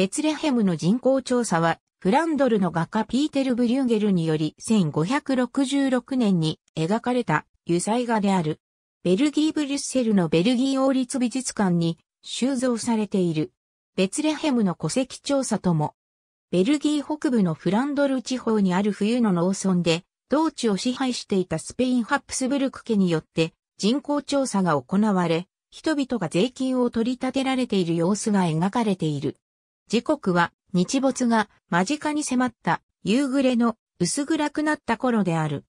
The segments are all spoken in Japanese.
ベツレヘムの人口調査は、フランドルの画家ピーテル・ブリューゲルにより1566年に描かれた油彩画である。ベルギー・ブリュッセルのベルギー王立美術館に収蔵されている。ベツレヘムの戸籍調査とも、ベルギー北部のフランドル地方にある冬の農村で、同地を支配していたスペインハプスブルク家によって人口調査が行われ、人々が税金を取り立てられている様子が描かれている。時刻は日没が間近に迫った夕暮れの薄暗くなった頃である。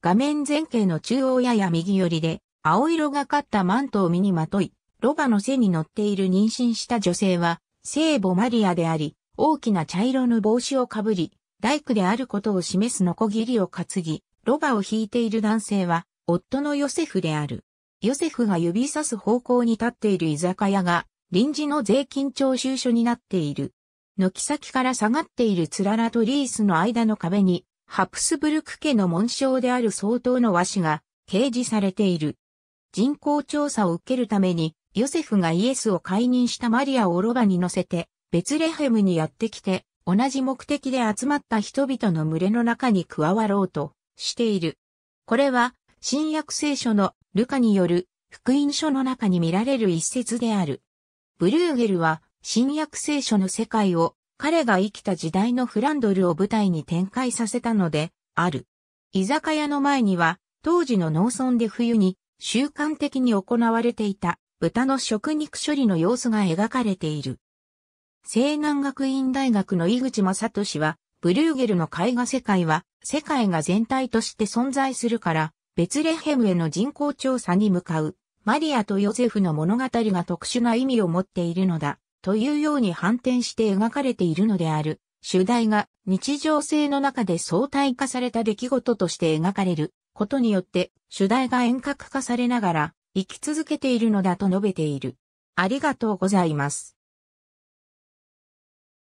画面前景の中央やや右寄りで青色がかったマントを身にまとい、ロバの背に乗っている妊娠した女性は聖母マリアであり、大きな茶色の帽子をかぶり、大工であることを示すノコギリを担ぎ、ロバを引いている男性は、夫のヨセフである。ヨセフが指さす方向に立っている居酒屋が、臨時の税金徴収書になっている。軒先から下がっているつららとリースの間の壁に、ハプスブルク家の紋章である相当の和紙が掲示されている。人口調査を受けるために、ヨセフがイエスを解任したマリアをロバに乗せて、ベツレヘムにやってきて、同じ目的で集まった人々の群れの中に加わろうとしている。これは、新約聖書のルカによる福音書の中に見られる一節である。ブルーゲルは新約聖書の世界を彼が生きた時代のフランドルを舞台に展開させたのである。居酒屋の前には当時の農村で冬に習慣的に行われていた豚の食肉処理の様子が描かれている。西南学院大学の井口正氏は、ブルーゲルの絵画世界は、世界が全体として存在するから、ベツレヘムへの人口調査に向かう、マリアとヨゼフの物語が特殊な意味を持っているのだ、というように反転して描かれているのである。主題が日常性の中で相対化された出来事として描かれることによって主題が遠隔化されながら生き続けているのだと述べている。ありがとうございます。